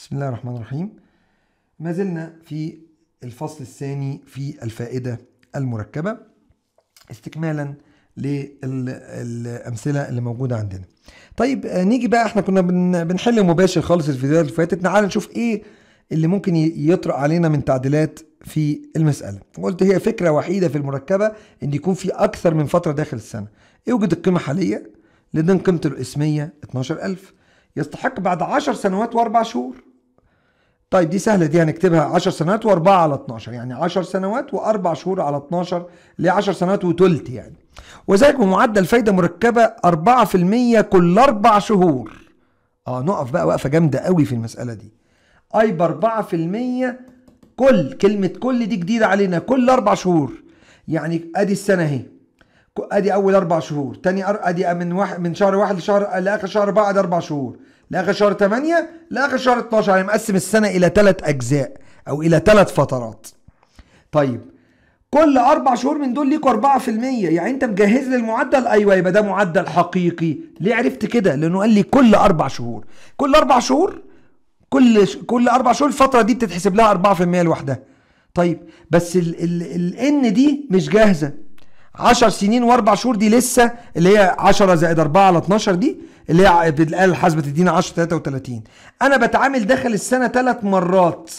بسم الله الرحمن الرحيم ما زلنا في الفصل الثاني في الفائدة المركبة استكمالا للأمثلة اللي موجودة عندنا طيب آه، نيجي بقى احنا كنا بنحل مباشر خالص الفيديوهات اللي فاتت تعال نشوف ايه اللي ممكن يطرق علينا من تعديلات في المسألة قلت هي فكرة وحيدة في المركبة ان يكون في اكثر من فترة داخل السنة يوجد القيمة حالية لدن قيمته الاسمية 12000 يستحق بعد 10 سنوات واربع شهور طيب دي سهله دي هنكتبها 10 سنوات و4 على 12 يعني 10 سنوات و4 شهور على 12 ل 10 سنوات وثلث يعني وذلك بمعدل فايده مركبه 4% كل 4 شهور اه نقف بقى وقفه جامده قوي في المساله دي اي ب 4% كل كلمه كل دي جديده علينا كل 4 شهور يعني ادي السنه اهي ادي اول اربع شهور تاني ادي من واحد من شهر واحد لشهر لاخر شهر اربعه ده اربع شهور لاخر شهر 8 لاخر شهر 12 يعني مقسم السنه الى ثلاث اجزاء او الى ثلاث فترات طيب كل اربع شهور من دول ليكوا 4% يعني انت مجهز لي المعدل ايوه يبقى ده معدل حقيقي ليه عرفت كده لانه قال لي كل اربع شهور كل اربع شهور كل ش... كل اربع شهور الفتره دي بتتحسب لها 4% لوحدها طيب بس ال ال الان دي مش جاهزه 10 سنين واربع شهور دي لسه اللي هي 10 زائد 4 على 12 دي اللي هي الآلة الحاسبة تدينا 10 33 أنا بتعامل داخل السنة ثلاث مرات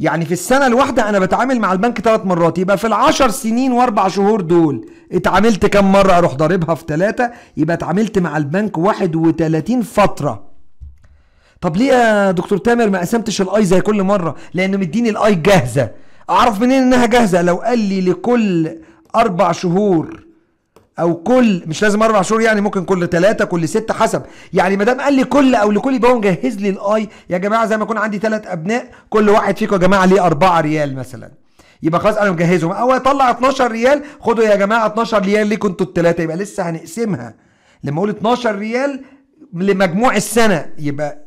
يعني في السنة الواحدة أنا بتعامل مع البنك ثلاث مرات يبقى في العشر سنين وأربع شهور دول اتعاملت كم مرة أروح ضاربها في ثلاثة يبقى اتعاملت مع البنك 31 فترة طب ليه يا دكتور تامر ما قسمتش الاي زي كل مرة لأنه مديني الاي جاهزة أعرف منين إنها جاهزة لو قال لي لكل أربع شهور او كل مش لازم اربع شهور يعني ممكن كل ثلاثه كل سته حسب يعني ما دام قال لي كل او لكل يبقى هو مجهز لي الاي يا جماعه زي ما يكون عندي ثلاث ابناء كل واحد فيكم يا جماعه ليه 4 ريال مثلا يبقى خلاص انا مجهزهم او اطلع 12 ريال خدوا يا جماعه 12 ريال ليكم انتوا الثلاثه يبقى لسه هنقسمها لما اقول 12 ريال لمجموع السنه يبقى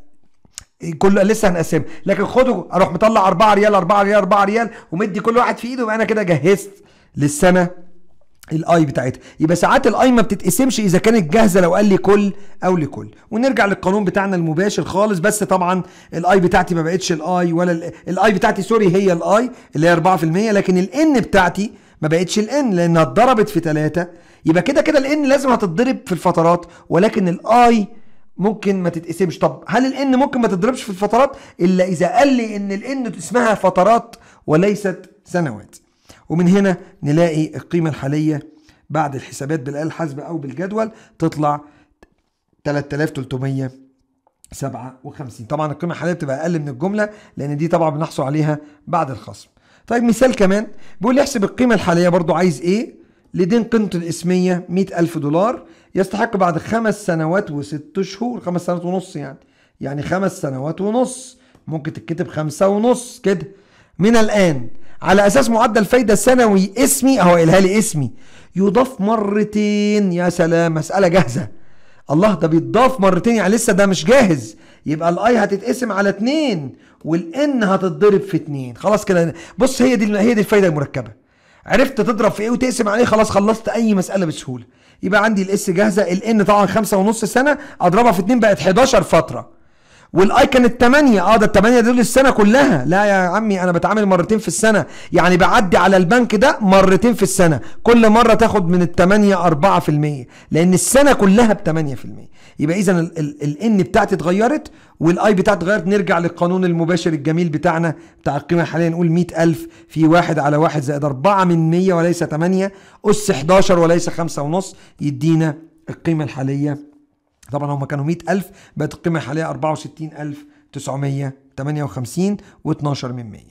كله لسه هنقسمها لكن خدوا اروح مطلع 4 ريال 4 ريال 4 ريال ومدي كل واحد في ايده يبقى انا كده جهزت للسنه الاي بتاعتها يبقى ساعات الاي ما بتتقسمش اذا كانت جاهزه لو قال لي كل او لكل ونرجع للقانون بتاعنا المباشر خالص بس طبعا الاي بتاعتي ما بقتش الاي ولا الاي بتاعتي سوري هي الاي اللي هي 4% لكن الان بتاعتي ما بقتش الان لانها اتضربت في 3 يبقى كده كده الان لازم هتتضرب في الفترات ولكن الاي ممكن ما تتقسمش طب هل الان ممكن ما تتضربش في الفترات الا اذا قال لي ان الان اسمها فترات وليست سنوات ومن هنا نلاقي القيمة الحالية بعد الحسابات بالآلة الحاسبة أو بالجدول تطلع 3357 طبعا القيمة الحالية بتبقى أقل من الجملة لأن دي طبعا بنحصل عليها بعد الخصم طيب مثال كمان بيقول لي احسب القيمة الحالية برضو عايز إيه لدين قيمته الاسمية 100000 دولار يستحق بعد خمس سنوات وست شهور خمس سنوات ونص يعني يعني خمس سنوات ونص ممكن تتكتب خمسة ونص كده من الآن على اساس معدل فايده سنوي اسمي اهو قايلها لي اسمي يضاف مرتين يا سلام مساله جاهزه الله ده بيتضاف مرتين يعني لسه ده مش جاهز يبقى الاي هتتقسم على اتنين والان هتتضرب في اتنين خلاص كده بص هي دي هي دي الفايده المركبه عرفت تضرب في ايه وتقسم عليه خلاص خلصت اي مساله بسهوله يبقى عندي الاس جاهزه الان طبعا خمسة ونص سنه اضربها في اتنين بقت 11 فتره والايكون الثمانية اه ده الثمانية دول السنة كلها لا يا عمي انا بتعامل مرتين في السنة يعني بعدي على البنك ده مرتين في السنة كل مرة تاخد من الثمانية 4% لان السنة كلها ب 8% يبقى اذا الان بتاعتي اتغيرت والاي بتاعتي اتغيرت نرجع للقانون المباشر الجميل بتاعنا بتاع القيمة الحالية نقول 100000 في واحد على واحد زائد 4 من 100 وليس 8 اس 11 وليس خمسه ونص يدينا القيمة الحالية طبعا هم كانوا 100000 بقت القيمة الحالية 64958 و12 من 100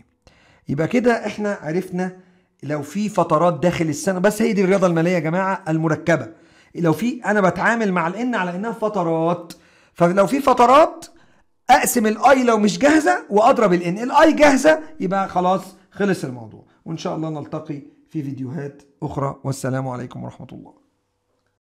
يبقى كده احنا عرفنا لو في فترات داخل السنة بس هي دي الرياضة المالية يا جماعة المركبة لو في انا بتعامل مع الان على انها فترات فلو في فترات اقسم الاي لو مش جاهزة واضرب الان الاي جاهزة يبقى خلاص خلص الموضوع وان شاء الله نلتقي في فيديوهات اخرى والسلام عليكم ورحمة الله